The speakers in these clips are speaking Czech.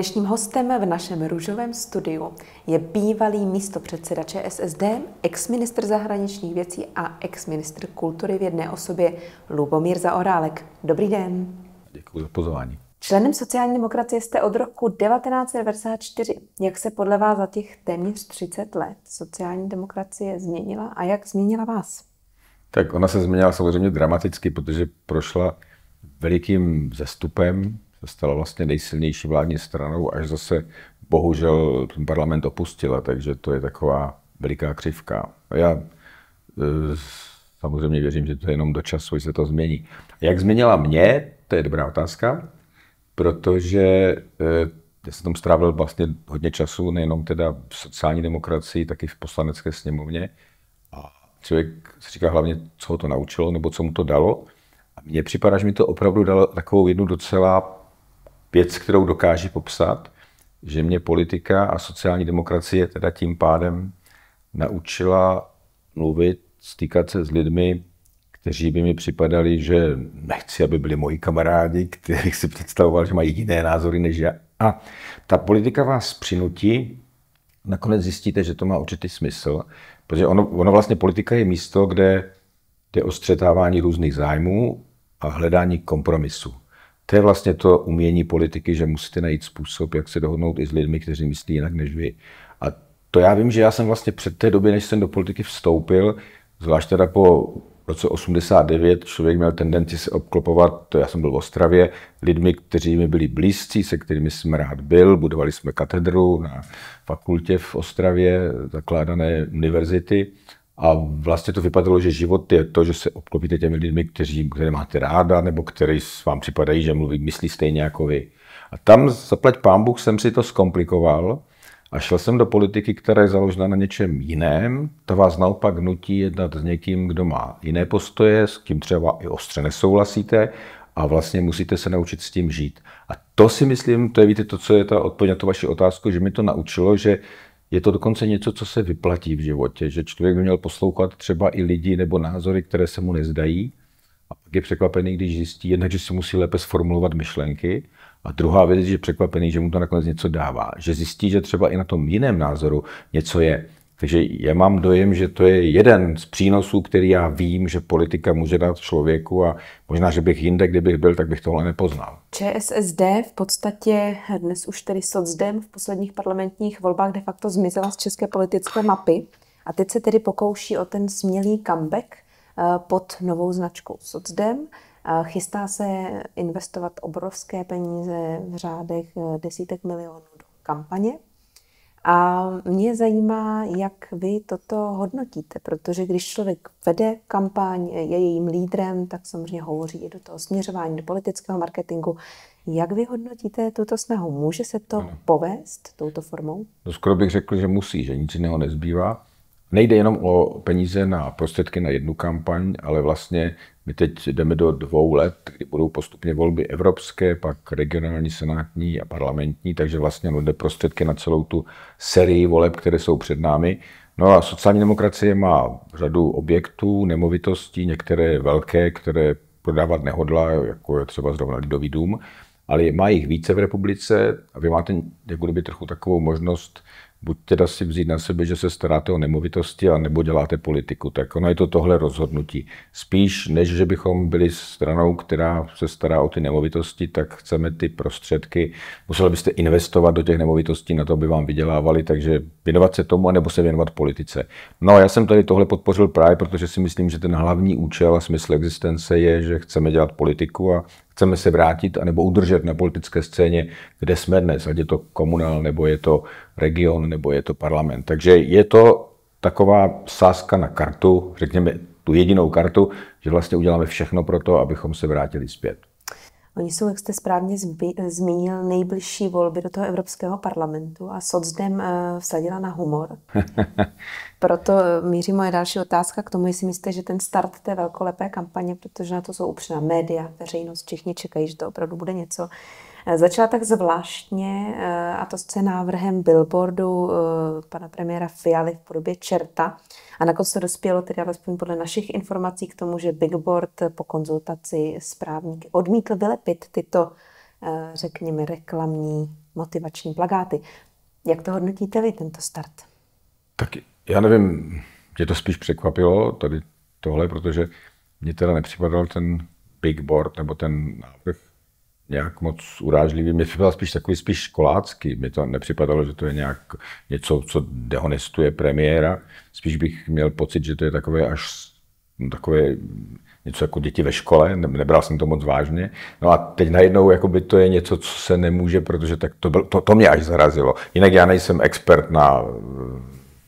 Dnešním hostem v našem růžovém studiu je bývalý místopředseda ČSSD, ex-ministr zahraničních věcí a ex-ministr kultury v jedné osobě Lubomír Zaorálek. Dobrý den. Děkuji za pozvání. Členem sociální demokracie jste od roku 1994. Jak se podle vás za těch téměř 30 let sociální demokracie změnila a jak změnila vás? Tak ona se změnila samozřejmě dramaticky, protože prošla velikým zestupem stala vlastně nejsilnější vládní stranou, až zase bohužel ten parlament opustila, takže to je taková veliká křivka. Já e, samozřejmě věřím, že to je jenom do času, že se to změní. Jak změnila mě, to je dobrá otázka, protože e, já jsem tam strávil vlastně hodně času, nejenom teda v sociální demokracii, taky v poslanecké sněmovně. A člověk si říká hlavně, co ho to naučilo, nebo co mu to dalo. A mně připadá, že mi to opravdu dalo takovou jednu docela věc, kterou dokáží popsat, že mě politika a sociální demokracie teda tím pádem naučila mluvit, stýkat se s lidmi, kteří by mi připadali, že nechci, aby byli moji kamarádi, kterých si představoval, že mají jiné názory než já. A ta politika vás přinutí, nakonec zjistíte, že to má určitý smysl, protože ono, ono vlastně politika je místo, kde jde o střetávání různých zájmů a hledání kompromisu. To je vlastně to umění politiky, že musíte najít způsob, jak se dohodnout i s lidmi, kteří myslí jinak než vy. A to já vím, že já jsem vlastně před té doby, než jsem do politiky vstoupil, zvlášť teda po roce 89 člověk měl tendenci se obklopovat, to já jsem byl v Ostravě, lidmi, kteří mi byli blízcí, se kterými jsem rád byl. Budovali jsme katedru na fakultě v Ostravě, zakládané univerzity. A vlastně to vypadalo, že život je to, že se obklopíte těmi lidmi, kteří, které máte ráda, nebo s vám připadají, že mluví, myslí stejně jako vy. A tam, zaplať pán Bůh, jsem si to zkomplikoval a šel jsem do politiky, která je založena na něčem jiném. To vás naopak nutí jednat s někým, kdo má jiné postoje, s kým třeba i ostře nesouhlasíte a vlastně musíte se naučit s tím žít. A to si myslím, to je víte to, co je ta odpověď na tu vaši otázku, že mi to naučilo, že je to dokonce něco, co se vyplatí v životě, že člověk by měl poslouchat třeba i lidi nebo názory, které se mu nezdají. A pak je překvapený, když zjistí jednak, že si musí lépe sformulovat myšlenky. A druhá věc, že je překvapený, že mu to nakonec něco dává. Že zjistí, že třeba i na tom jiném názoru něco je. Takže já mám dojem, že to je jeden z přínosů, který já vím, že politika může dát člověku a možná, že bych jinde, kdybych byl, tak bych tohle nepoznal. ČSSD v podstatě dnes už tedy socdem v posledních parlamentních volbách de facto zmizela z české politické mapy a teď se tedy pokouší o ten smělý comeback eh, pod novou značkou socdem. Eh, chystá se investovat obrovské peníze v řádech eh, desítek milionů do kampaně. A mě zajímá, jak vy toto hodnotíte, protože když člověk vede kampaň, je jejím lídrem, tak samozřejmě hovoří i do toho směřování, do politického marketingu. Jak vy hodnotíte tuto snahu? Může se to ano. povést touto formou? No skoro bych řekl, že musí, že nic jiného nezbývá nejde jenom o peníze na prostředky na jednu kampaň, ale vlastně my teď jdeme do dvou let, kdy budou postupně volby evropské, pak regionální, senátní a parlamentní, takže vlastně jde prostředky na celou tu sérii voleb, které jsou před námi. No a sociální demokracie má řadu objektů, nemovitostí, některé velké, které prodávat nehodla, jako je třeba zrovna Lidový dům, ale má jich více v republice a vy máte jak trochu takovou možnost buď teda si vzít na sebe, že se staráte o nemovitosti, a nebo děláte politiku. Tak ono je to tohle rozhodnutí. Spíš než, že bychom byli stranou, která se stará o ty nemovitosti, tak chceme ty prostředky, museli byste investovat do těch nemovitostí, na to by vám vydělávali, takže věnovat se tomu, anebo se věnovat politice. No já jsem tady tohle podpořil právě, protože si myslím, že ten hlavní účel a smysl existence je, že chceme dělat politiku a chceme se vrátit anebo udržet na politické scéně, kde jsme dnes, ať je to komunál, nebo je to region, nebo je to parlament. Takže je to taková sázka na kartu, řekněme tu jedinou kartu, že vlastně uděláme všechno pro to, abychom se vrátili zpět. Oni jsou, jak jste správně zmínil, nejbližší volby do toho Evropského parlamentu a socdem eh, vsadila na humor. Proto eh, míří moje další otázka k tomu, jestli myslíte, že ten start té velkolepé kampaně, protože na to jsou upřená média, veřejnost, všichni čekají, že to opravdu bude něco, Eh, začala tak zvláštně, eh, a to s návrhem billboardu eh, pana premiéra Fialy v podobě čerta. A nakonec se dospělo, tedy alespoň podle našich informací, k tomu, že Bigboard po konzultaci s právníky odmítl vylepit tyto, řekněme, reklamní motivační plagáty. Jak to hodnotíte vy, tento start? Tak já nevím, mě to spíš překvapilo, tady tohle, protože mě teda nepřipadal ten bigboard nebo ten návrh nějak moc urážlivý. Mě připadal spíš takový spíš školácký. Mně to nepřipadalo, že to je nějak něco, co dehonestuje premiéra. Spíš bych měl pocit, že to je takové až no, takové něco jako děti ve škole, nebral jsem to moc vážně. No a teď najednou jakoby to je něco, co se nemůže, protože tak to, byl, to, to mě až zarazilo. Jinak já nejsem expert na eh,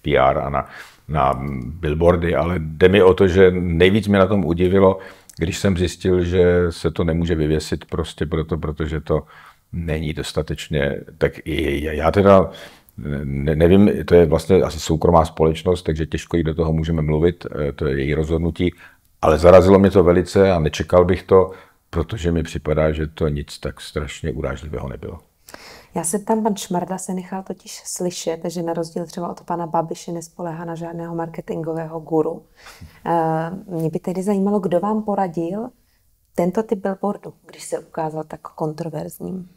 PR a na, na billboardy, ale jde mi o to, že nejvíc mě na tom udivilo, když jsem zjistil, že se to nemůže vyvěsit prostě proto, protože to není dostatečně, tak i já teda ne, nevím, to je vlastně asi soukromá společnost, takže těžko jí do toho můžeme mluvit, eh, to je její rozhodnutí, ale zarazilo mě to velice a nečekal bych to, protože mi připadá, že to nic tak strašně urážlivého nebylo. Já se tam pan Šmarda se nechal totiž slyšet, že na rozdíl třeba od pana Babiše nespoléhá na žádného marketingového guru. Eh, mě by tedy zajímalo, kdo vám poradil tento typ billboardu, když se ukázal tak kontroverzním.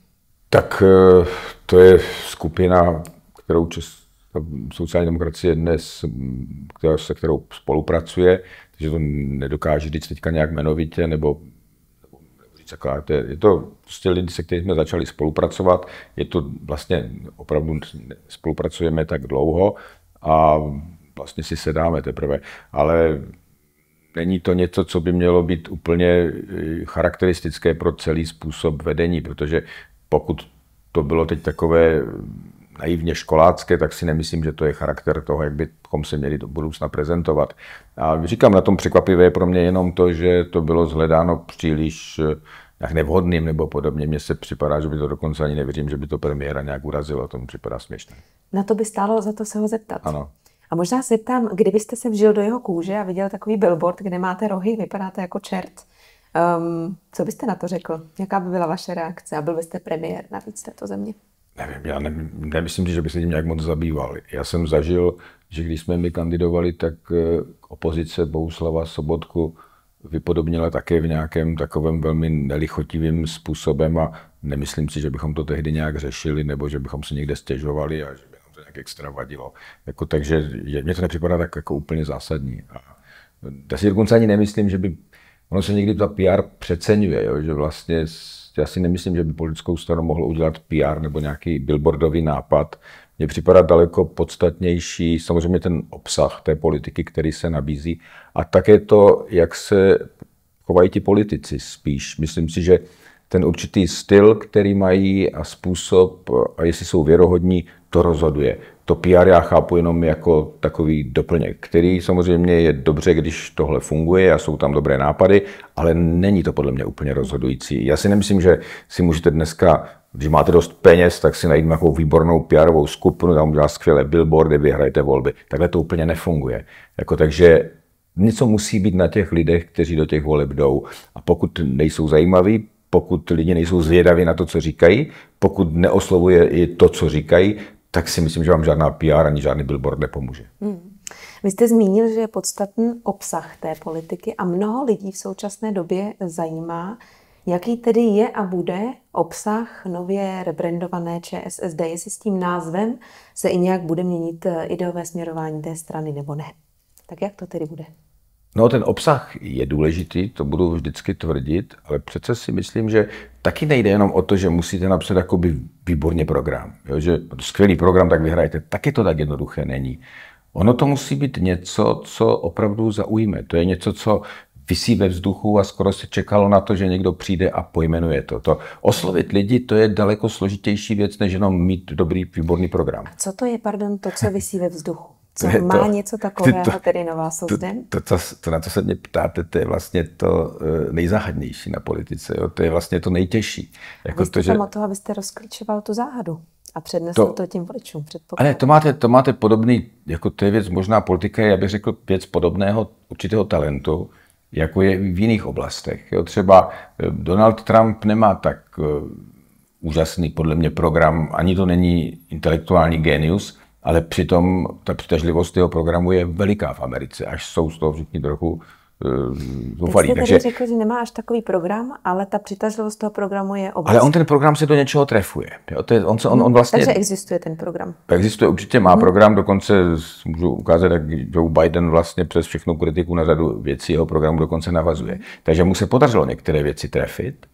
Tak eh, to je skupina, kterou čes, sociální demokracie dnes, která, se kterou spolupracuje, takže to nedokáže říct teďka nějak jmenovitě nebo říct, to je, je to prostě lidi, se kterými jsme začali spolupracovat, je to vlastně opravdu spolupracujeme tak dlouho a vlastně si sedáme teprve, ale není to něco, co by mělo být úplně eh, charakteristické pro celý způsob vedení, protože pokud to bylo teď takové naivně školácké, tak si nemyslím, že to je charakter toho, jak bychom se měli do budoucna prezentovat. A říkám, na tom překvapivé je pro mě jenom to, že to bylo zhledáno příliš nějak eh, nevhodným nebo podobně. Mně se připadá, že by to dokonce ani nevěřím, že by to premiéra nějak urazilo. To mi připadá směšné. Na to by stálo za to se ho zeptat. Ano. A možná se tam, kdybyste se vžil do jeho kůže a viděl takový billboard, kde máte rohy, vypadáte jako čert, um, co byste na to řekl? Jaká by byla vaše reakce? A byl byste premiér navíc této země? nevím, já ne, nemyslím, že by se tím nějak moc zabýval. Já jsem zažil, že když jsme my kandidovali, tak eh, opozice Bouslava Sobotku vypodobnila také v nějakém takovém velmi nelichotivým způsobem a nemyslím si, že bychom to tehdy nějak řešili nebo že bychom se někde stěžovali a že by nám to nějak extra vadilo. Jako, takže mně to nepřipadá tak jako úplně zásadní. A já si dokonce ani nemyslím, že by... Ono se někdy ta PR přeceňuje, jo, že vlastně prostě já si nemyslím, že by politickou stranu mohlo udělat PR nebo nějaký billboardový nápad. Mně připadá daleko podstatnější samozřejmě ten obsah té politiky, který se nabízí a také to, jak se chovají ti politici spíš. Myslím si, že ten určitý styl, který mají a způsob, a jestli jsou věrohodní, to rozhoduje to PR já chápu jenom jako takový doplněk, který samozřejmě je dobře, když tohle funguje a jsou tam dobré nápady, ale není to podle mě úplně rozhodující. Já si nemyslím, že si můžete dneska když máte dost peněz, tak si najít nějakou výbornou PR skupinu, tam udělá skvělé billboardy, vyhrajete volby. Takhle to úplně nefunguje. Jako, takže něco musí být na těch lidech, kteří do těch voleb jdou. A pokud nejsou zajímaví, pokud lidi nejsou zvědaví na to, co říkají, pokud neoslovuje i to, co říkají, tak si myslím, že vám žádná PR ani žádný billboard nepomůže. Hmm. Vy jste zmínil, že je podstatný obsah té politiky a mnoho lidí v současné době zajímá, jaký tedy je a bude obsah nově rebrandované ČSSD, jestli s tím názvem se i nějak bude měnit eh, ideové směrování té strany nebo ne. Tak jak to tedy bude? No, ten obsah je důležitý, to budu vždycky tvrdit, ale přece si myslím, že taky nejde jenom o to, že musíte napsat jakoby výborně program. Jo? Že skvělý program, tak vyhrajete. Taky to tak jednoduché není. Ono to musí být něco, co opravdu zaujme. To je něco, co vysí ve vzduchu a skoro se čekalo na to, že někdo přijde a pojmenuje to. to. Oslovit lidi, to je daleko složitější věc, než jenom mít dobrý, výborný program. A co to je, pardon, to, co vysí ve vzduchu? Co to má to, něco takového, to, tedy Nová Sozden? To, to, to, to, na co se mě ptáte, to je vlastně to eh, nejzáhadnější na politice. Jo? To je vlastně to nejtěžší. Jako vy jste to, že... tam o toho, abyste rozklíčoval tu záhadu a přednesl to, to těm voličům. Předpokládám. Ale to máte, to máte podobný, jako to je věc, možná politika je, já bych řekl, věc podobného určitého talentu, jako je v jiných oblastech. Jo? Třeba eh, Donald Trump nemá tak eh, úžasný, podle mě, program, ani to není intelektuální genius, ale přitom ta přitažlivost jeho programu je veliká v Americe, až jsou z toho všichni trochu eh, zoufalí. Tak Takže řekl, že nemá až takový program, ale ta přitažlivost toho programu je obrovská. Ale on ten program se do něčeho trefuje. Jo? To je, on, se, on, on vlastně... Takže existuje ten program. Existuje, určitě má hmm. program, dokonce můžu ukázat, jak Joe Biden vlastně přes všechnu kritiku na řadu věcí jeho programu dokonce navazuje. Takže mu se podařilo některé věci trefit,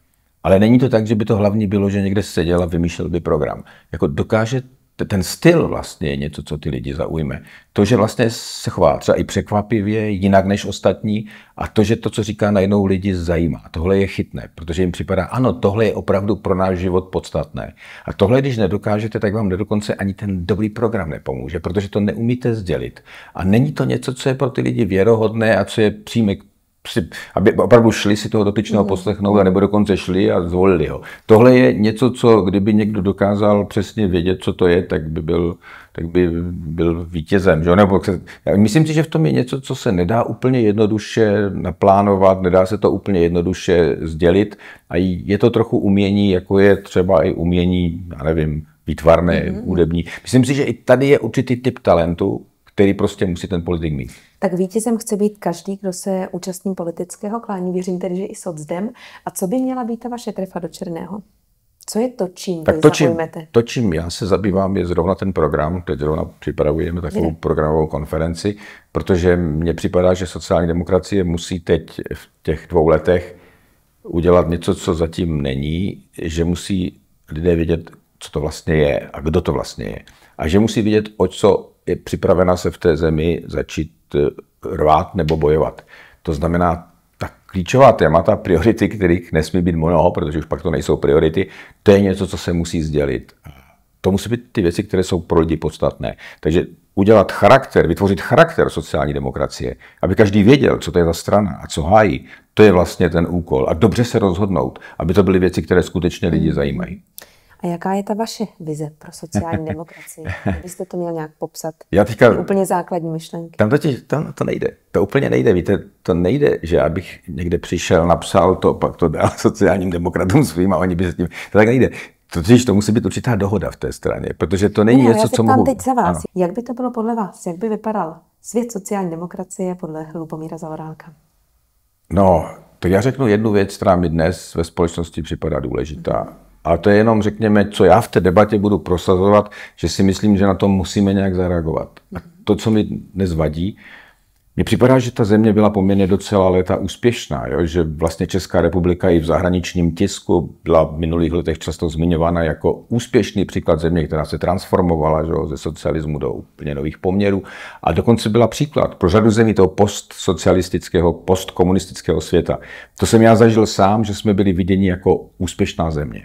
ale není to tak, že by to hlavní bylo, že někde seděl a vymýšlel by program. Jako dokáže ten styl vlastně je něco, co ty lidi zaujme. To, že vlastně se chová třeba i překvapivě, jinak než ostatní a to, že to, co říká najednou lidi, zajímá. Tohle je chytné, protože jim připadá, ano, tohle je opravdu pro náš život podstatné. A tohle, když nedokážete, tak vám nedokonce ani ten dobrý program nepomůže, protože to neumíte sdělit. A není to něco, co je pro ty lidi věrohodné a co je přímek při, aby opravdu šli si toho dotyčného mhm. poslechnout, a mhm. nebo dokonce šli a zvolili ho. Tohle je něco, co kdyby někdo dokázal přesně vědět, co to je, tak by byl, tak by byl vítězem. Že? Nebo se, já myslím si, že v tom je něco, co se nedá úplně jednoduše naplánovat, nedá se to úplně jednoduše sdělit a je to trochu umění, jako je třeba i umění, já nevím, výtvarné, mm-hmm. hudební. Myslím si, že i tady je určitý typ talentu, který prostě musí ten politik mít. Tak vítězem chce být každý, kdo se účastní politického klání. Věřím tedy, že i socdem. A co by měla být ta vaše trefa do černého? Co je to, čím tak to, čím, to, čím já se zabývám, je zrovna ten program. Teď zrovna připravujeme takovou Kde? programovou konferenci, protože mně připadá, že sociální demokracie musí teď v těch dvou letech udělat něco, co zatím není, že musí lidé vědět, co to vlastně je a kdo to vlastně je. A že musí vidět, o co je připravena se v té zemi začít eh, rvát nebo bojovat. To znamená, tak klíčová témata, priority, kterých nesmí být mnoho, protože už pak to nejsou priority, to je něco, co se musí sdělit. To musí být ty věci, které jsou pro lidi podstatné. Takže udělat charakter, vytvořit charakter sociální demokracie, aby každý věděl, co to je za strana a co hájí, to je vlastně ten úkol. A dobře se rozhodnout, aby to byly věci, které skutečně lidi zajímají. A jaká je ta vaše vize pro sociální demokracii? Kdybyste to měl nějak popsat? Já teďka, Ty úplně základní myšlenky. Tam, totiž, tam to nejde. To úplně nejde. Víte, to nejde, že já bych někde přišel, napsal to, pak to dal sociálním demokratům svým a oni by se tím... To tak nejde. Totiž to musí být určitá dohoda v té straně, protože to není ne, něco, já se co mohu... teď za vás. Ano. Jak by to bylo podle vás? Jak by vypadal svět sociální demokracie podle Lubomíra Zavorálka? No, tak já řeknu jednu věc, která mi dnes ve společnosti připadá důležitá. Ale to je jenom, řekněme, co já v té debatě budu prosazovat, že si myslím, že na to musíme nějak zareagovat. A to, co mi dnes vadí, mně připadá, že ta země byla poměrně docela léta úspěšná, jo? že vlastně Česká republika i v zahraničním tisku byla v minulých letech často zmiňována jako úspěšný příklad země, která se transformovala že jo? ze socialismu do úplně nových poměrů a dokonce byla příklad pro řadu zemí toho postsocialistického, postkomunistického světa. To jsem já zažil sám, že jsme byli viděni jako úspěšná země.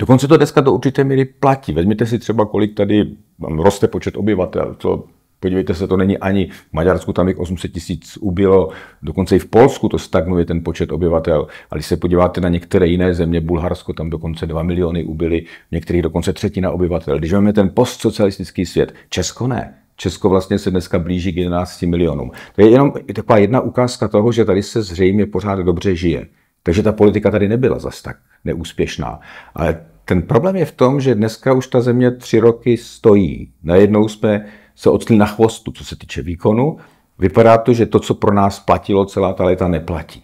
Dokonce to dneska do určité míry platí. Vezměte si třeba, kolik tady roste počet obyvatel. To, podívejte se, to není ani v Maďarsku, tam jich 800 tisíc ubilo. dokonce i v Polsku to stagnuje ten počet obyvatel. Ale když se podíváte na některé jiné země, Bulharsko, tam dokonce 2 miliony ubili, v některých dokonce třetina obyvatel. Když máme ten postsocialistický svět, Česko ne. Česko vlastně se dneska blíží k 11 milionům. To je jenom taková jedna ukázka toho, že tady se zřejmě pořád dobře žije. Takže ta politika tady nebyla zas tak neúspěšná. Ale ten problém je v tom, že dneska už ta země tři roky stojí. Najednou jsme se odstli na chvostu, co se týče výkonu. Vypadá to, že to, co pro nás platilo celá ta léta, neplatí.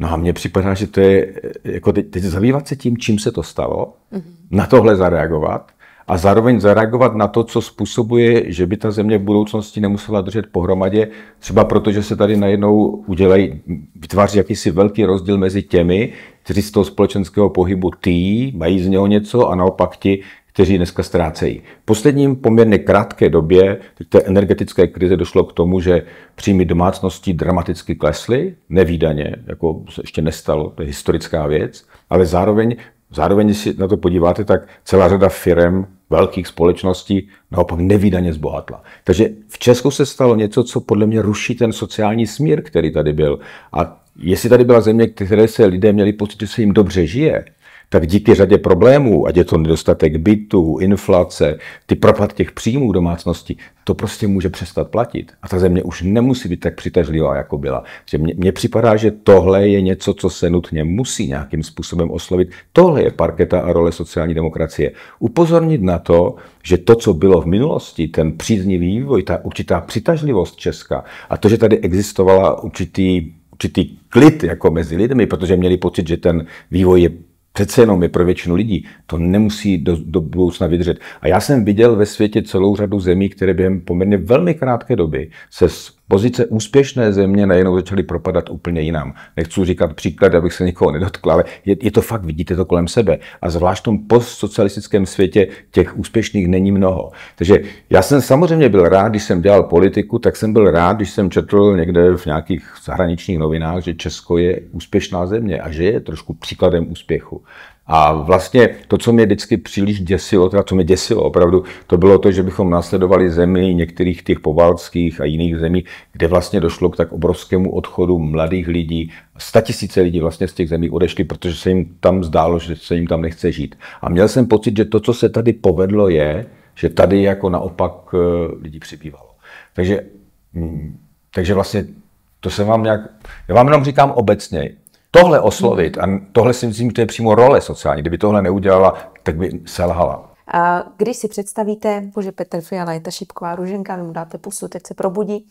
No a mně připadá, že to je, jako teď, teď zabývat se tím, čím se to stalo, mm-hmm. na tohle zareagovat a zároveň zareagovat na to, co způsobuje, že by ta země v budoucnosti nemusela držet pohromadě, třeba proto, že se tady najednou udělají, vytváří jakýsi velký rozdíl mezi těmi, kteří z toho společenského pohybu tý mají z něho něco a naopak ti, kteří dneska ztrácejí. V posledním poměrně krátké době té energetické krize došlo k tomu, že příjmy domácností dramaticky klesly, nevýdaně, jako se ještě nestalo, to je historická věc, ale zároveň, zároveň, když si na to podíváte, tak celá řada firm, velkých společností naopak nevýdaně zbohatla. Takže v Česku se stalo něco, co podle mě ruší ten sociální smír, který tady byl. A jestli tady byla země, které se lidé měli pocit, že se jim dobře žije, tak díky řadě problémů, ať je to nedostatek bytu, inflace, ty propad těch příjmů domácnosti, to prostě může přestat platit. A ta země už nemusí být tak přitažlivá, jako byla. mně, mně připadá, že tohle je něco, co se nutně musí nějakým způsobem oslovit. Tohle je parketa a role sociální demokracie. Upozornit na to, že to, co bylo v minulosti, ten příznivý vývoj, ta určitá přitažlivost Česka a to, že tady existovala určitý určitý klid jako mezi lidmi, protože měli pocit, že ten vývoj je přece jenom je pro většinu lidí. To nemusí do, do budoucna vydržet. A já jsem viděl ve světě celou řadu zemí, které během poměrně velmi krátké doby se z pozice úspěšné země najednou začaly propadat úplně jinam. Nechci říkat příklad, abych se nikoho nedotkl, ale je, je to fakt, vidíte to kolem sebe. A zvlášť v tom postsocialistickém světě těch úspěšných není mnoho. Takže já jsem samozřejmě byl rád, když jsem dělal politiku, tak jsem byl rád, když jsem četl někde v nějakých zahraničních novinách, že Česko je úspěšná země a že je trošku příkladem úspěchu. A vlastně to, co mě vždycky příliš děsilo, teda co mě děsilo opravdu, to bylo to, že bychom následovali zemi některých těch povalských a jiných zemí, kde vlastně došlo k tak obrovskému odchodu mladých lidí. Statisíce lidí vlastně z těch zemí odešli, protože se jim tam zdálo, že se jim tam nechce žít. A měl jsem pocit, že to, co se tady povedlo, je, že tady jako naopak eh, lidi přibývalo. Takže, mm, takže vlastně to se vám nějak... Já vám jenom říkám obecně, Tohle oslovit, a tohle si myslím, že to je přímo role sociální, kdyby tohle neudělala, tak by selhala. A když si představíte, že Petr Fiala je ta šipková ruženka, vy mu dáte pusu, teď se probudí,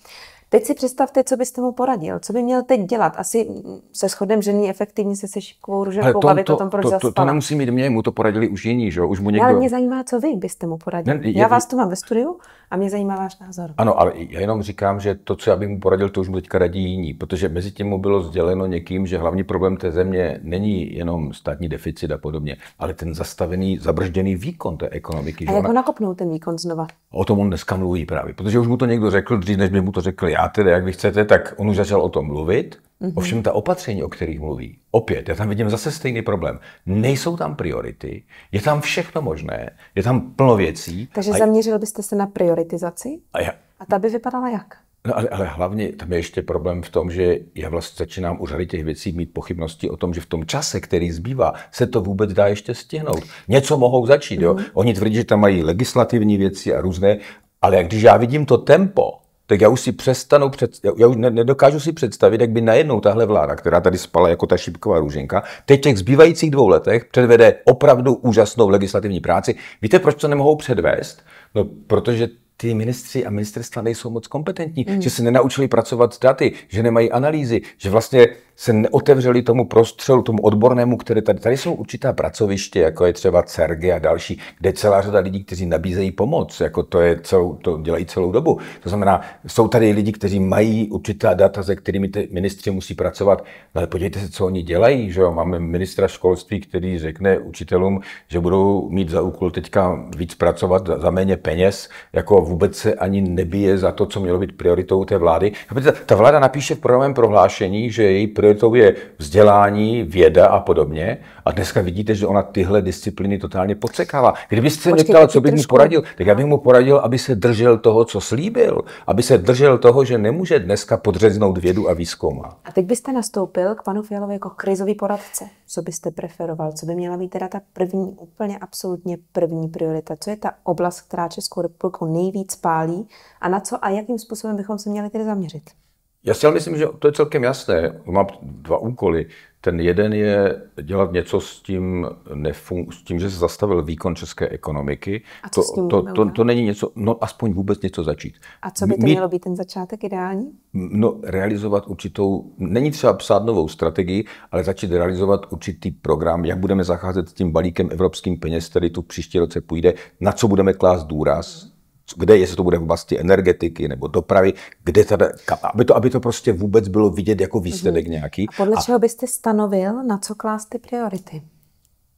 Teď si představte, co byste mu poradil, co by měl teď dělat. Asi se shodem, že není efektivní se se růžovou růženkou to, bavit to, o tom, proč to, to, to, nemusí mít mě, mu to poradili už jiní, že Už mu někdo... Ale mě zajímá, co vy byste mu poradil. Ne, já vás tu mám ve studiu a mě zajímá váš názor. Ano, ale já jenom říkám, že to, co já bych mu poradil, to už mu teďka radí jiní, protože mezi tím mu bylo sděleno někým, že hlavní problém té země není jenom státní deficit a podobně, ale ten zastavený, zabržděný výkon té ekonomiky. A jak ona... ho nakopnou ten výkon znova? O tom on dneska mluví právě, protože už mu to někdo řekl, dřív než by mu to řekl já tedy, jak vy chcete, tak on už začal o tom mluvit. Mm-hmm. Ovšem ta opatření, o kterých mluví, opět, já tam vidím zase stejný problém. Nejsou tam priority, je tam všechno možné, je tam plno věcí. Takže a... zaměřil byste se na prioritizaci? A, já... a ta by vypadala jak? No ale, ale hlavně tam je ještě problém v tom, že já vlastně začínám u řady těch věcí mít pochybnosti o tom, že v tom čase, který zbývá, se to vůbec dá ještě stihnout. Něco mohou začít. Mm-hmm. Jo? Mhm. Oni tvrdí, že tam mají legislativní věci a různé, ale když já vidím to tempo, tak já už si přestanu, před, já už nedokážu si představit, jak by najednou tahle vláda, která tady spala jako ta šipková růženka, teď v těch zbývajících dvou letech předvede opravdu úžasnou legislativní práci. Víte, proč to nemohou předvést? No, protože ty ministři a ministerstva nejsou moc kompetentní, mm. že se nenaučili pracovat s daty, že nemají analýzy, že vlastně se neotevřeli tomu prostřelu, tomu odbornému, které tady, tady jsou určitá pracoviště, jako je třeba CERGE a další, kde je celá řada lidí, kteří nabízejí pomoc, jako to, je celou, to dělají celou dobu. To znamená, jsou tady lidi, kteří mají určitá data, se kterými ty ministři musí pracovat, ale podívejte se, co oni dělají, že jo? Máme ministra školství, který řekne učitelům, že budou mít za úkol teďka víc pracovat za, za méně peněz, jako vůbec se ani nebije za to, co mělo být prioritou té vlády. Ta vláda napíše v programovém prohlášení, že její prioritou je vzdělání, věda a podobně. A dneska vidíte, že ona tyhle disciplíny totálně podsekává. Kdybyste se ptal, co bych mu poradil, tak já bych mu poradil, aby se držel toho, co slíbil. Aby se držel toho, že nemůže dneska podřeznout vědu a výzkum. A teď byste nastoupil k panu Fialovi jako krizový poradce. Co byste preferoval? Co by měla být teda ta první, úplně absolutně první priorita? Co je ta oblast, která Českou republiku nejvíc pálí? A na co a jakým způsobem bychom se měli tedy zaměřit? Já si ale myslím, že to je celkem jasné. Mám dva úkoly. Ten jeden je dělat něco s tím, nefung- s tím že se zastavil výkon české ekonomiky. A co to, s tím to, to, to není něco, no aspoň vůbec něco začít. A co by to Mít, mělo být ten začátek ideální? No, realizovat určitou, není třeba psát novou strategii, ale začít realizovat určitý program, jak budeme zacházet s tím balíkem evropským peněz, který tu příští roce půjde, na co budeme klást důraz, kde, jestli to bude v oblasti energetiky nebo dopravy, kde tady, aby to, aby to prostě vůbec bylo vidět jako výsledek mm-hmm. nějaký. A podle a, čeho byste stanovil, na co klást ty priority?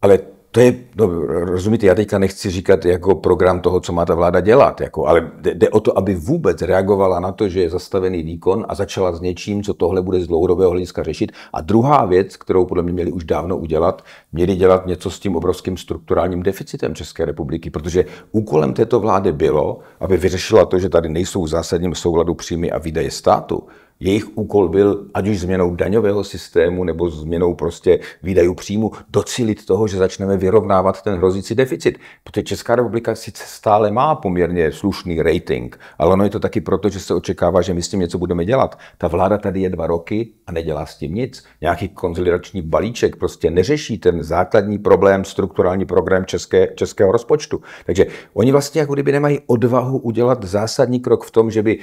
Ale to je, no, rozumíte, já teďka nechci říkat jako program toho, co má ta vláda dělat, jako, ale jde o to, aby vůbec reagovala na to, že je zastavený výkon a začala s něčím, co tohle bude z dlouhodobého hlediska řešit. A druhá věc, kterou podle mě měli už dávno udělat, měli dělat něco s tím obrovským strukturálním deficitem České republiky, protože úkolem této vlády bylo, aby vyřešila to, že tady nejsou v zásadním souladu příjmy a výdaje státu jejich úkol byl, ať už změnou daňového systému nebo změnou prostě výdajů příjmu, docílit toho, že začneme vyrovnávat ten hrozící deficit. Protože Česká republika sice stále má poměrně slušný rating, ale ono je to taky proto, že se očekává, že my s tím něco budeme dělat. Ta vláda tady je dva roky a nedělá s tím nic. Nějaký konzolidační balíček prostě neřeší ten základní problém, strukturální program české, českého rozpočtu. Takže oni vlastně jako kdyby nemají odvahu udělat zásadní krok v tom, že by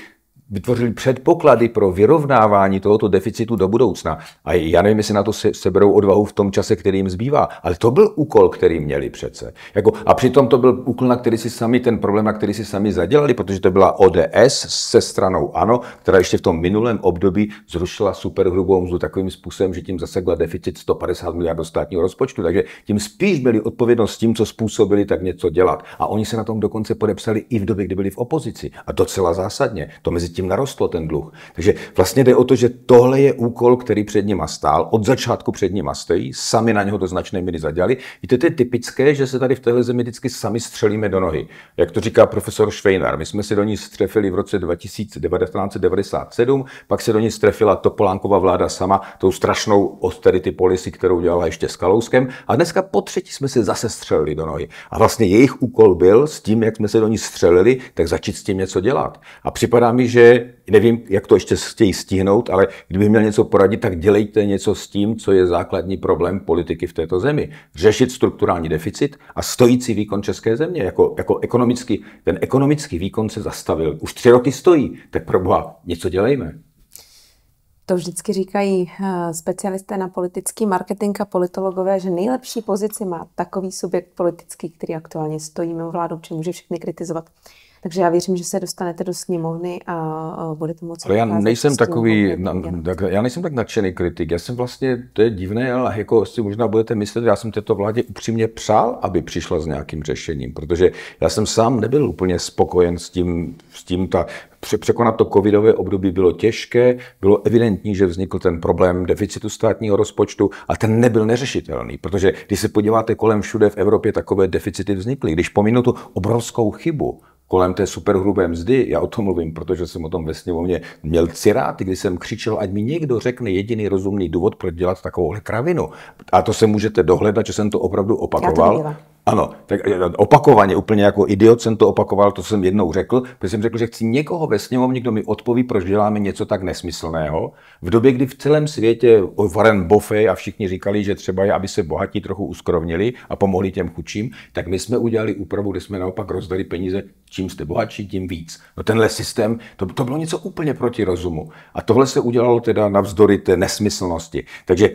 vytvořili předpoklady pro vyrovnávání tohoto deficitu do budoucna. A já nevím, jestli na to se, seberou odvahu v tom čase, který jim zbývá, ale to byl úkol, který měli přece. Jako, a přitom to byl úkol, na který si sami, ten problém, na který si sami zadělali, protože to byla ODS se stranou ANO, která ještě v tom minulém období zrušila superhrubou mzdu takovým způsobem, že tím zasegla deficit 150 miliard do státního rozpočtu, takže tím spíš byli odpovědnost tím, co způsobili, tak něco dělat. A oni se na tom dokonce podepsali i v době, kdy byli v opozici. A docela zásadně. To mezi tím narostlo ten dluh. Takže vlastně jde o to, že tohle je úkol, který před nima stál, od začátku před nima stojí, sami na něho do značné míry zadělali. Víte, to je typické, že se tady v téhle zemi vždycky sami střelíme do nohy. Jak to říká profesor Švejnar, my jsme se do ní střefili v roce 1997, pak se do ní strefila Topolánková vláda sama tou strašnou austerity policy, kterou dělala ještě s Kalouskem. A dneska po třetí jsme se zase střelili do nohy. A vlastně jejich úkol byl s tím, jak jsme se do ní střelili, tak začít s tím něco dělat. A připadá mi, že nevím, jak to ještě chtějí stihnout, ale kdyby měl něco poradit, tak dělejte něco s tím, co je základní problém politiky v této zemi. Řešit strukturální deficit a stojící výkon české země. Jako, jako ekonomický, ten ekonomický výkon se zastavil. Už tři roky stojí, tak proboha, něco dělejme. To vždycky říkají eh, specialisté na politický marketing a politologové, že nejlepší pozici má takový subjekt politický, který aktuálně stojí mimo vládou, či může všechny kritizovat. Takže já věřím, že se dostanete do sněmovny a budete moci... Ale já nejsem prostě takový, na, tak, já nejsem tak nadšený kritik. Já jsem vlastně, to je divné, ale jako si možná budete myslet, já jsem této vládě upřímně přál, aby přišla s nějakým řešením, protože já jsem sám nebyl úplně spokojen s tím, s tím ta Překonat to covidové období bylo těžké, bylo evidentní, že vznikl ten problém deficitu státního rozpočtu a ten nebyl neřešitelný, protože když se podíváte kolem všude v Evropě, takové deficity vznikly. Když pominu tu obrovskou chybu kolem té superhrubé mzdy, já o tom mluvím, protože jsem o tom ve sněmovně měl ciráty, kdy jsem křičel, ať mi někdo řekne jediný rozumný důvod, proč dělat takovouhle kravinu. A to se můžete dohledat, že jsem to opravdu opakoval. Já to ano, tak eh, opakovaně, úplně jako idiot jsem to opakoval, to jsem jednou řekl, protože jsem řekl, že chci někoho ve sněmovně, kdo mi odpoví, proč děláme něco tak nesmyslného. V době, kdy v celém světě Warren Buffet a všichni říkali, že třeba je, aby se bohatí trochu uskrovnili a pomohli těm chudším, tak my jsme udělali úpravu, kde jsme naopak rozdali peníze, čím jste bohatší, tím víc. No tenhle systém, to, to bylo něco úplně proti rozumu. A tohle se udělalo teda navzdory té nesmyslnosti. Takže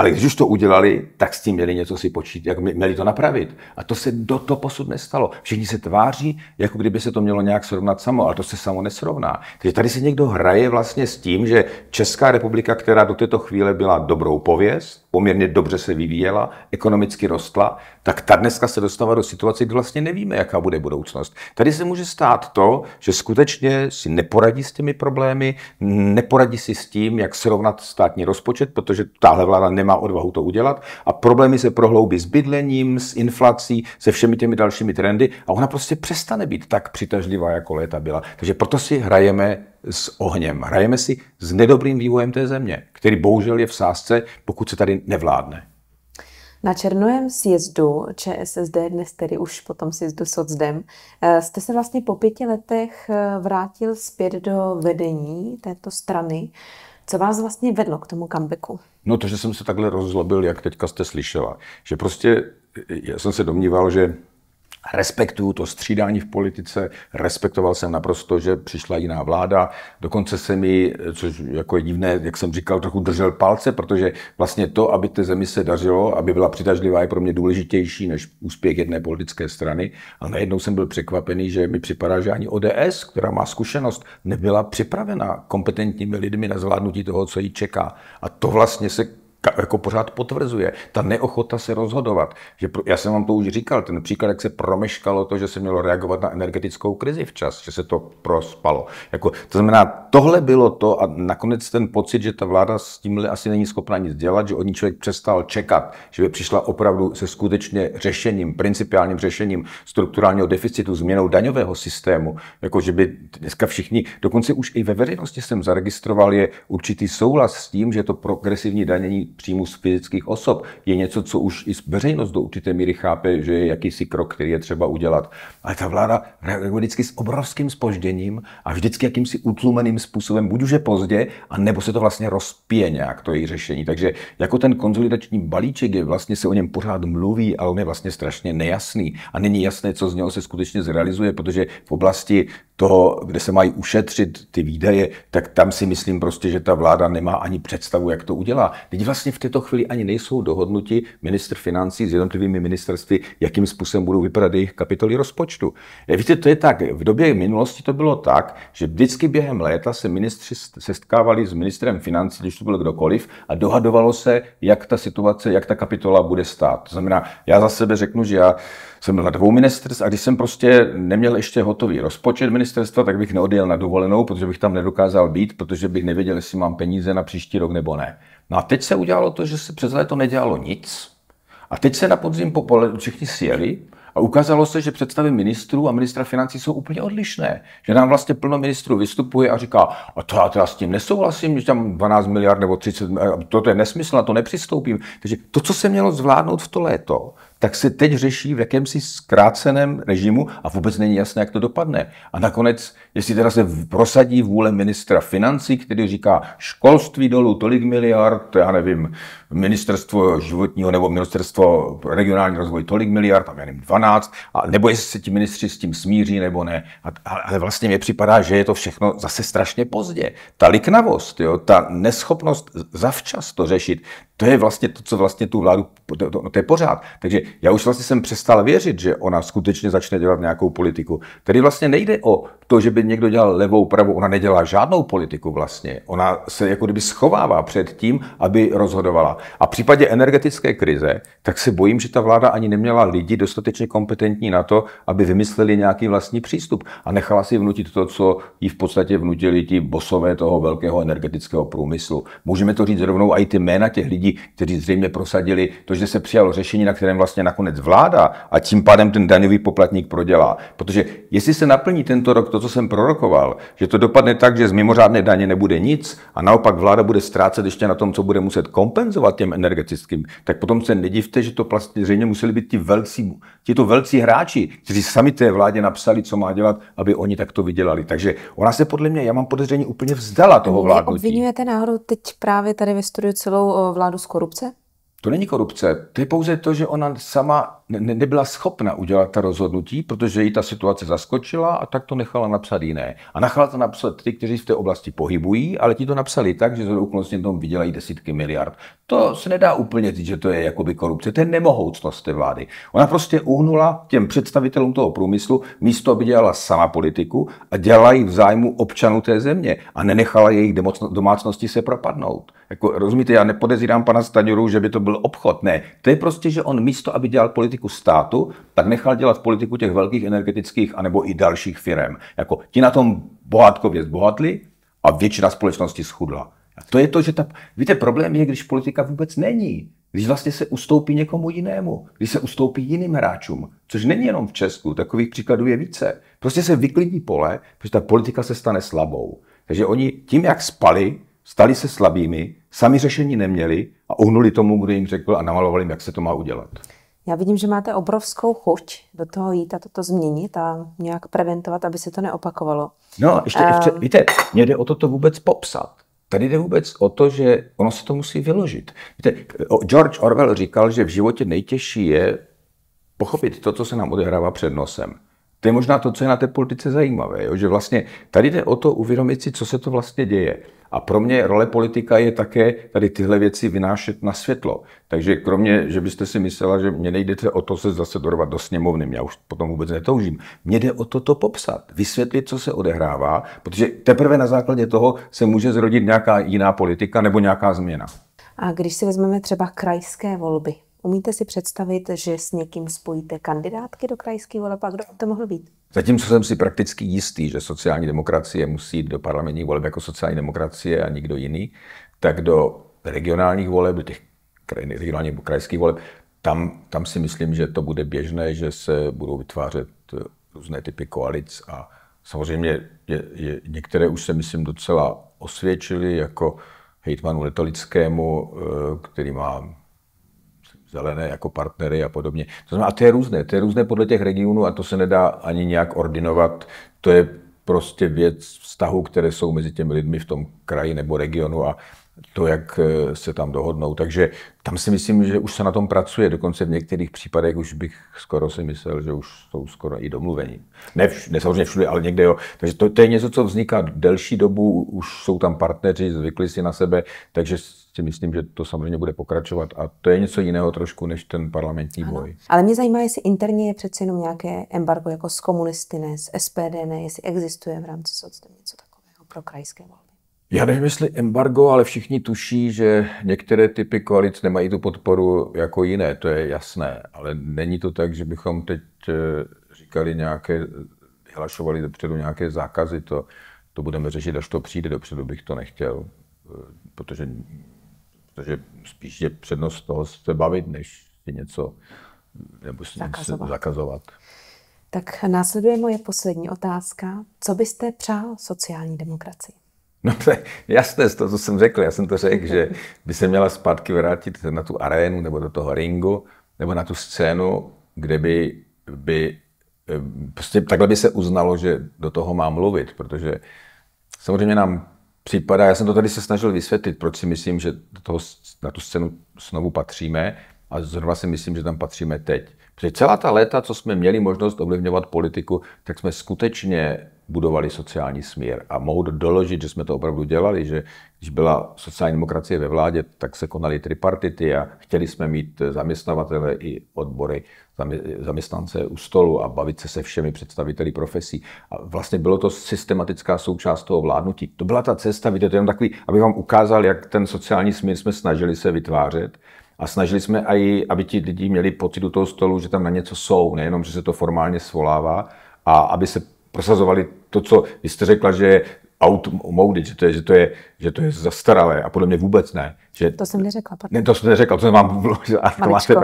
ale když už to udělali, tak s tím měli něco si počít, jak měli to napravit. A to se do to posud nestalo. Všichni se tváří, jako kdyby se to mělo nějak srovnat samo, ale to se samo nesrovná. Takže tady se někdo hraje vlastně s tím, že Česká republika, která do této chvíle byla dobrou pověst, poměrně dobře se vyvíjela, ekonomicky rostla, tak ta dneska se dostává do situace, kdy vlastně nevíme, jaká bude budoucnost. Tady se může stát to, že skutečně si neporadí s těmi problémy, neporadí si s tím, jak srovnat státní rozpočet, protože tahle vláda nemá odvahu to udělat a problémy se prohloubí s bydlením, s inflací, se všemi těmi dalšími trendy a ona prostě přestane být tak přitažlivá, jako léta byla. Takže proto si hrajeme s ohněm. Hrajeme si s nedobrým vývojem té země, který bohužel je v sázce, pokud se tady nevládne. Na černovém sjezdu ČSSD, dnes tedy už potom sjezdu SOCDEM, eh, jste se vlastně po pěti letech eh, vrátil zpět do vedení této strany. Co vás vlastně vedlo k tomu comebacku? No to, že jsem se takhle rozlobil, jak teďka jste slyšela. Že prostě eh, já jsem se domníval, že Respektuju to střídání v politice, respektoval jsem naprosto, že přišla jiná vláda. Dokonce se mi, což jako je divné, jak jsem říkal, trochu držel palce, protože vlastně to, aby té zemi se dařilo, aby byla přitažlivá, je pro mě důležitější než úspěch jedné politické strany. A najednou jsem byl překvapený, že mi připadá, že ani ODS, která má zkušenost, nebyla připravena kompetentními lidmi na zvládnutí toho, co jí čeká. A to vlastně se ta, jako pořád potvrzuje. Ta neochota se rozhodovat. Že pro, já jsem vám to už říkal, ten příklad, jak se promeškalo to, že se mělo reagovat na energetickou krizi včas, že se to prospalo. Jako, to znamená, tohle bylo to a nakonec ten pocit, že ta vláda s tímhle asi není schopná nic dělat, že od ní člověk přestal čekat, že by přišla opravdu se skutečně řešením, principiálním řešením strukturálního deficitu, změnou daňového systému, jako že by dneska všichni, dokonce už i ve veřejnosti jsem zaregistroval, je určitý souhlas s tím, že to progresivní danění příjmu z fyzických osob je něco, co už i veřejnost do určité míry chápe, že je jakýsi krok, který je třeba udělat. Ale ta vláda reaguje vždycky s obrovským spožděním a vždycky jakýmsi utlumeným způsobem, buď už je pozdě, a nebo se to vlastně rozpije nějak, to její řešení. Takže jako ten konzolidační balíček je vlastně se o něm pořád mluví, ale on je vlastně strašně nejasný a není jasné, co z něho se skutečně zrealizuje, protože v oblasti toho, kde se mají ušetřit ty výdaje, tak tam si myslím prostě, že ta vláda nemá ani představu, jak to udělá. Teď vlastně vlastně v této chvíli ani nejsou dohodnuti minister financí s jednotlivými ministerstvy, jakým způsobem budou vypadat jejich kapitoly rozpočtu. E, víte, to je tak. V době minulosti to bylo tak, že vždycky během léta se ministři setkávali s ministrem financí, když to byl kdokoliv, a dohadovalo se, jak ta situace, jak ta kapitola bude stát. To znamená, já za sebe řeknu, že já jsem byl na dvou ministerstvech a když jsem prostě neměl ještě hotový rozpočet ministerstva, tak bych neodjel na dovolenou, protože bych tam nedokázal být, protože bych nevěděl, jestli mám peníze na příští rok nebo ne. No a teď se udělalo to, že se přes léto nedělalo nic. A teď se na podzim popole všichni sjeli a ukázalo se, že představy ministrů a ministra financí jsou úplně odlišné. Že nám vlastně plno ministrů vystupuje a říká, a to já teda s tím nesouhlasím, že tam 12 miliard nebo 30, to, eh, to je nesmysl, na to nepřistoupím. Takže to, co se mělo zvládnout v to léto, tak se teď řeší v jakémsi zkráceném režimu a vůbec není jasné, jak to dopadne. A nakonec, jestli teda se prosadí vůle ministra financí, který říká školství dolů tolik miliard, já nevím, ministerstvo životního nebo ministerstvo regionální rozvoj tolik miliard, tam já nevím, 12, a, nebo jestli se ti ministři s tím smíří nebo ne. A, ale vlastně mi připadá, že je to všechno zase strašně pozdě. Ta liknavost, jo, ta neschopnost zavčas to řešit, to je vlastně to, co vlastně tu vládu, to, to, to je pořád. Takže já už vlastně jsem přestal věřit, že ona skutečně začne dělat nějakou politiku. Tedy vlastně nejde o to, že by někdo dělal levou, pravou, ona nedělá žádnou politiku vlastně. Ona se jako kdyby schovává před tím, aby rozhodovala. A v případě energetické krize, tak se bojím, že ta vláda ani neměla lidi dostatečně kompetentní na to, aby vymysleli nějaký vlastní přístup a nechala si vnutit to, co jí v podstatě vnutili ti bosové toho velkého energetického průmyslu. Můžeme to říct rovnou i ty jména těch lidí, kteří zřejmě prosadili to, že se přijalo řešení, na kterém vlastně nakonec vláda a tím pádem ten daňový poplatník prodělá. Protože jestli se naplní tento rok to, co jsem prorokoval, že to dopadne tak, že z mimořádné daně nebude nic a naopak vláda bude ztrácet ještě na tom, co bude muset kompenzovat těm energetickým, tak potom se nedivte, že to vlastně zřejmě museli být ti velcí, ti to velcí hráči, kteří sami té vládě napsali, co má dělat, aby oni takto vydělali. Takže ona se podle mě, já mám podezření, úplně vzdala toho vládnutí. Obvinujete náhodou teď právě tady ve studiu celou eh, vládu z korupce? To není korupce, to je pouze to, že ona sama ne, nebyla schopna udělat ta rozhodnutí, protože ji ta situace zaskočila a tak to nechala napsat jiné. A nechala to napsat ty, kteří v té oblasti pohybují, ale ti to napsali tak, že z tom vydělají desítky miliard. To se nedá úplně říct, že to je jakoby korupce. To je nemohoucnost té vlády. Ona prostě uhnula těm představitelům toho průmyslu místo, aby dělala sama politiku a dělala ji v zájmu občanů té země a nenechala jejich domácnosti se propadnout. Jako, rozumíte, já nepodezírám pana Staňuru, že by to byl obchod. Ne, to je prostě, že on místo, aby dělal politiku, politiku státu, tak nechal dělat politiku těch velkých energetických anebo i dalších firm. Jako ti na tom bohatkově zbohatli a většina společnosti schudla. A to je to, že ta... Víte, problém je, když politika vůbec není. Když vlastně se ustoupí někomu jinému, když se ustoupí jiným hráčům, což není jenom v Česku, takových příkladů je více. Prostě se vyklidí pole, protože ta politika se stane slabou. Takže oni tím, jak spali, stali se slabými, sami řešení neměli a uhnuli tomu, kdo jim řekl a namalovali jim, jak se to má udělat. Já vidím, že máte obrovskou chuť do toho jít a toto změnit a nějak preventovat, aby se to neopakovalo. No, ještě, ještě ehm. víte, mě jde o to, to vůbec popsat. Tady jde vůbec o to, že ono se to musí vyložit. Víte, George Orwell říkal, že v životě nejtěžší je pochopit to, co se nám odehrává před nosem. To je možná to, co je na té politice zajímavé, jo? že vlastně tady jde o to uvědomit si, co se to vlastně děje. A pro mě role politika je také tady tyhle věci vynášet na světlo. Takže kromě, že byste si myslela, že mě nejdete o to se zase dorovat do sněmovny, já už potom vůbec netoužím. mě jde o to to popsat, vysvětlit, co se odehrává, protože teprve na základě toho se může zrodit nějaká jiná politika nebo nějaká změna. A když si vezmeme třeba krajské volby, Umíte si představit, že s někým spojíte kandidátky do krajských voleb a kdo to mohl být? Zatímco jsem si prakticky jistý, že sociální demokracie musí jít do parlamentních voleb jako sociální demokracie a nikdo jiný, tak do regionálních voleb, do těch regionálních nebo krajských voleb, tam, tam si myslím, že to bude běžné, že se budou vytvářet eh, různé typy koalic a samozřejmě je, je, některé už se, myslím, docela osvědčily, jako hejtmanu Letolickému, eh, který má zelené jako partnery a podobně. To znamená, a to je různé, to je různé podle těch regionů a to se nedá ani nějak ordinovat. To je prostě věc vztahu, které jsou mezi těmi lidmi v tom kraji nebo regionu a to, jak eh, se tam dohodnou. Takže tam si myslím, že už se na tom pracuje. Dokonce v některých případech už bych skoro si myslel, že už jsou skoro i domluvení. Ne, vš- ne samozřejmě všude, ale někde jo. Takže to, to je něco, co vzniká delší dobu, už jsou tam partneři, zvykli si na sebe, takže si myslím, že to samozřejmě bude pokračovat a to je něco jiného trošku než ten parlamentní ano. boj. Ale mě zajímá, jestli interně je přeci jenom nějaké embargo jako s komunisty, ne, s SPD, ne, jestli existuje v rámci socdem něco takového pro krajské volby. Já nevím, jestli embargo, ale všichni tuší, že některé typy koalic nemají tu podporu jako jiné, to je jasné. Ale není to tak, že bychom teď eh, říkali nějaké, vyhlašovali dopředu nějaké zákazy, to, to budeme řešit, až to přijde, dopředu bych to nechtěl, eh, protože protože spíš je přednost toho se bavit, než si něco nebo si zakazovat. Něco zakazovat. Tak následuje moje poslední otázka. Co byste přál sociální demokracii? No to je jasné, to, co jsem řekl. Já jsem to řekl, že by se měla zpátky vrátit na tu arénu nebo do toho ringu nebo na tu scénu, kde by, by eh, prostě takhle by se uznalo, že do toho má mluvit, protože samozřejmě nám připadá, já jsem to tady se snažil vysvětlit, proč si myslím, že toho, na tu scénu znovu patříme a zrovna si myslím, že tam patříme teď. Protože celá ta léta, co jsme měli možnost ovlivňovat politiku, tak jsme skutečně budovali sociální směr. A mohu doložit, že jsme to opravdu dělali, že když byla sociální demokracie ve vládě, tak se konaly tripartity a chtěli jsme mít zaměstnavatele i odbory zaměstnance u stolu a bavit se se všemi představiteli profesí. A vlastně bylo to systematická součást toho vládnutí. To byla ta cesta, vidíte, jenom takový, abych vám ukázal, jak ten sociální smír jsme snažili se vytvářet. A snažili jsme i, aby ti lidi měli pocit u toho stolu, že tam na něco jsou, nejenom, že se to formálně svolává, a aby se prosazovali to, co vy jste řekla, že out že to je, že to je, že to je zastaralé a podle mě vůbec ne. Že, to jsem neřekla. Pardon. Ne, to jsem neřekla, to jsem vám Maličko,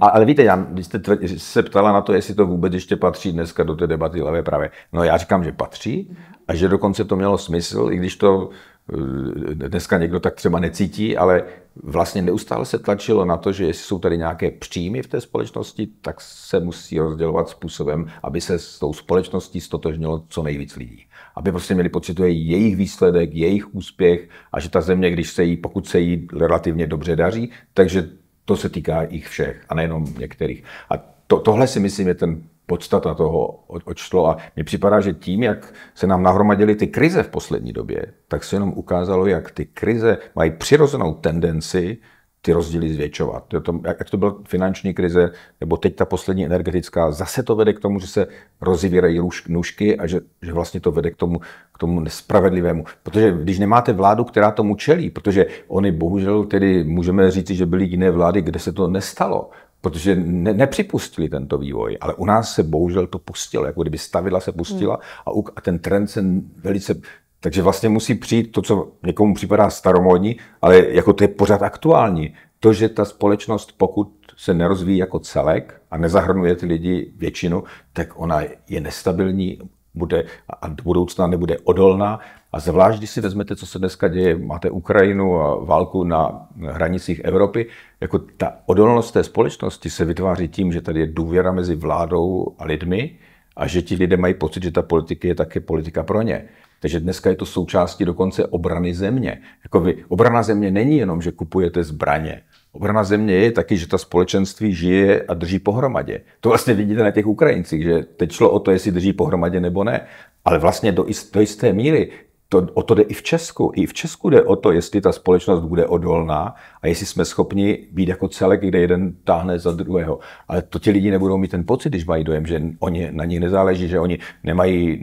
ale víte, já, když jste tvrd, se ptala na to, jestli to vůbec ještě patří dneska do té debaty levé pravé, no já říkám, že patří a že dokonce to mělo smysl, i když to Eh, dneska někdo tak třeba necítí, ale vlastně neustále se tlačilo na to, že jestli jsou tady nějaké příjmy v té společnosti, tak se musí rozdělovat způsobem, aby se s tou společností stotožnilo co nejvíc lidí. Aby prostě měli pocit, že je jejich výsledek, jejich úspěch a že ta země, když se jí, pokud se jí relativně dobře daří, takže to se týká jich všech a nejenom některých. A to, tohle si myslím je ten podstata toho, oč šlo. A mně připadá, že tím, jak se nám nahromadily ty krize v poslední době, tak se jenom ukázalo, jak ty krize mají přirozenou tendenci ty rozdíly zvětšovat. To, to, jak to byla finanční krize, nebo teď ta poslední energetická, zase to vede k tomu, že se rozivírají nůžky a že, že vlastně to vede k tomu, k tomu nespravedlivému. Protože když nemáte vládu, která tomu čelí, protože oni bohužel tedy můžeme říci, že byly jiné vlády, kde se to nestalo, protože ne, nepřipustili tento vývoj, ale u nás se bohužel to pustilo, jako kdyby stavidla se pustila a, u, a ten trend se velice... Takže vlastně musí přijít to, co někomu připadá staromodní, ale jako to je pořád aktuální. To, že ta společnost, pokud se nerozvíjí jako celek a nezahrnuje ty lidi většinu, tak ona je nestabilní bude a do budoucna nebude odolná. A zvlášť, když si vezmete, co se dneska děje, máte Ukrajinu a válku na hranicích Evropy, jako ta odolnost té společnosti se vytváří tím, že tady je důvěra mezi vládou a lidmi a že ti lidé mají pocit, že ta politika je také politika pro ně. Takže dneska je to součástí dokonce obrany země. Jako vy, obrana země není jenom, že kupujete zbraně. Obrana země je taky, že ta společenství žije a drží pohromadě. To vlastně vidíte na těch Ukrajincích, že teď šlo o to, jestli drží pohromadě nebo ne. Ale vlastně do, do jisté míry to, o to jde i v Česku. I v Česku jde o to, jestli ta společnost bude odolná a jestli jsme schopni být jako celek, kde jeden táhne za druhého. Ale to ti lidi nebudou mít ten pocit, když mají dojem, že oni, na nich nezáleží, že oni nemají,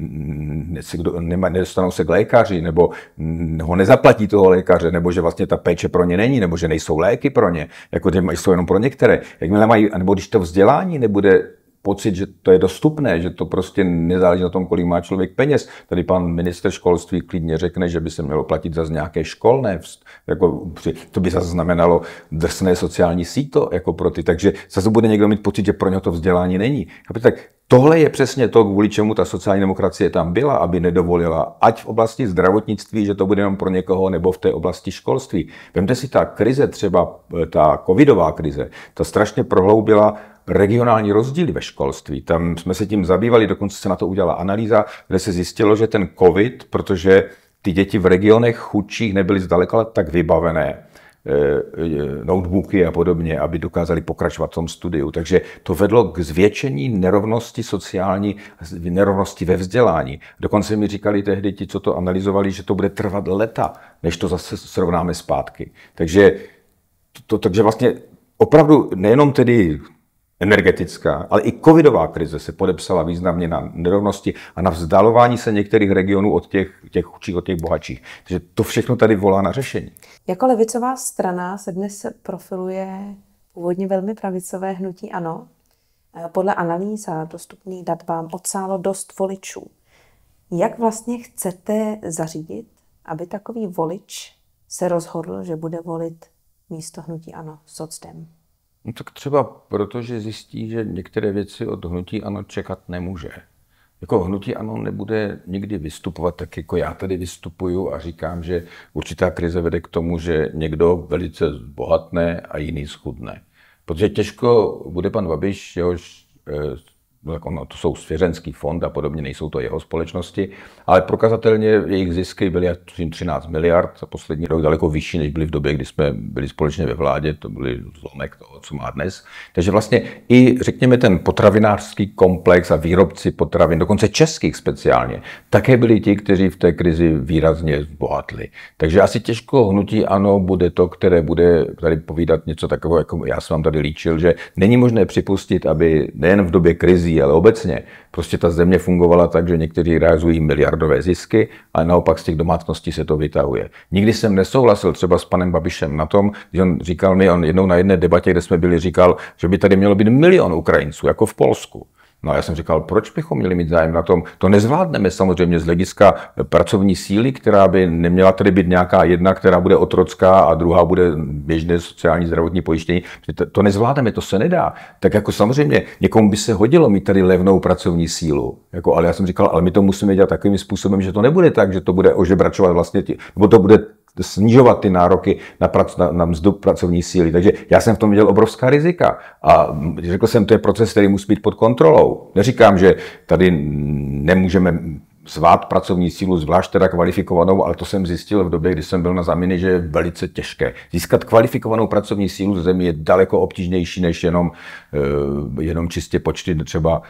nemají, nedostanou se k lékaři, nebo ho nezaplatí toho lékaře, nebo že vlastně ta péče pro ně není, nebo že nejsou léky pro ně, jako že jsou jenom pro některé. Jakmile mají, nebo když to vzdělání nebude pocit, že to je dostupné, že to prostě nezáleží na tom, kolik má člověk peněz. Tady pan minister školství klidně řekne, že by se mělo platit za nějaké školné, jako, to by zase znamenalo drsné sociální síto jako pro ty, takže zase bude někdo mít pocit, že pro ně to vzdělání není. Tak Tohle je přesně to, kvůli čemu ta sociální demokracie tam byla, aby nedovolila, ať v oblasti zdravotnictví, že to bude jenom pro někoho, nebo v té oblasti školství. Vemte si ta krize, třeba eh, ta covidová krize, ta strašně prohloubila regionální rozdíly ve školství. Tam jsme se tím zabývali, dokonce se na to udělala analýza, kde se zjistilo, že ten COVID, protože ty děti v regionech chudších nebyly zdaleka tak vybavené, e, e, notebooky a podobně, aby dokázali pokračovat v tom studiu. Takže to vedlo k zvětšení nerovnosti sociální, nerovnosti ve vzdělání. Dokonce mi říkali tehdy ti, co to analyzovali, že to bude trvat leta, než to zase srovnáme zpátky. Takže, to, takže vlastně opravdu nejenom tedy energetická, ale i covidová krize se podepsala významně na nerovnosti a na vzdalování se některých regionů od těch, těch chudších, od těch bohatších. Takže to všechno tady volá na řešení. Jako levicová strana se dnes profiluje původně velmi pravicové hnutí ANO. E, podle analýza dostupných dat vám odsálo dost voličů. Jak vlastně chcete zařídit, aby takový volič se rozhodl, že bude volit místo hnutí ANO socdem? No tak třeba proto, že zjistí, že některé věci od hnutí ano čekat nemůže. Jako hnutí ano nebude nikdy vystupovat tak, jako já tady vystupuju a říkám, že určitá krize vede k tomu, že někdo velice zbohatne a jiný schudne. Protože těžko bude pan Babiš, jehož eh, No, jako no, to jsou svěřenský fond a podobně, nejsou to jeho společnosti, ale prokazatelně jejich zisky byly asi 13 miliard za poslední rok daleko vyšší, než byly v době, kdy jsme byli společně ve vládě, to byly zlomek toho, co má dnes. Takže vlastně i, řekněme, ten potravinářský komplex a výrobci potravin, dokonce českých speciálně, také byli ti, kteří v té krizi výrazně zbohatli. Takže asi těžko hnutí ano bude to, které bude tady povídat něco takového, jako já jsem vám tady líčil, že není možné připustit, aby nejen v době krizi krizí, ale obecně. Prostě ta země fungovala tak, že někteří realizují miliardové zisky, ale naopak z těch domácností se to vytahuje. Nikdy jsem nesouhlasil třeba s panem Babišem na tom, že on říkal mi, on jednou na jedné debatě, kde jsme byli, říkal, že by tady mělo být milion Ukrajinců, jako v Polsku. No a já jsem říkal, proč bychom měli mít zájem na tom? To nezvládneme samozřejmě z hlediska pracovní síly, která by neměla tady být nějaká jedna, která bude otrocká a druhá bude běžné sociální zdravotní pojištění. To nezvládneme, to se nedá. Tak jako samozřejmě někomu by se hodilo mít tady levnou pracovní sílu. Jako, ale já jsem říkal, ale my to musíme dělat takovým způsobem, že to nebude tak, že to bude ožebračovat vlastně, nebo to bude snižovat ty nároky na, prac, na, na mzdu pracovní síly. Takže já jsem v tom viděl obrovská rizika. A řekl jsem, to je proces, který musí být pod kontrolou. Neříkám, že tady nemůžeme zvát pracovní sílu, zvlášť teda kvalifikovanou, ale to jsem zjistil v době, kdy jsem byl na zaměny, že je velice těžké. Získat kvalifikovanou pracovní sílu ze země je daleko obtížnější než jenom, eh, jenom čistě počty třeba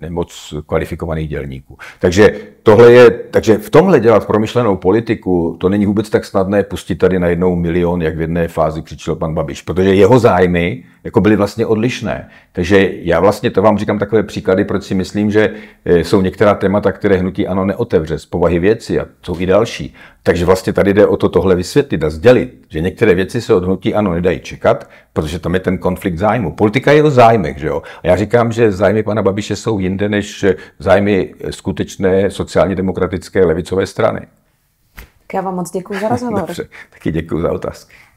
nemoc kvalifikovaných dělníků. Takže tohle je, takže v tomhle dělat promyšlenou politiku, to není vůbec tak snadné pustit tady na jednou milion, jak v jedné fázi křičil pan Babiš, protože jeho zájmy jako byly vlastně odlišné. Takže já vlastně to vám říkám takové příklady, proč si myslím, že eh, jsou některá témata, které hnutí ano neotevře z povahy věci a jsou i další. Takže vlastně tady jde o to tohle vysvětlit a sdělit, že některé věci se od hnutí ano nedají čekat, protože tam je ten konflikt zájmu. Politika je o zájmech, že jo? A já říkám, že zájmy pana Babiše jsou jinde než zájmy skutečné sociálně demokratické levicové strany. Tak já vám moc děkuji za rozhovor. Dobře, taky děkuji za otázky.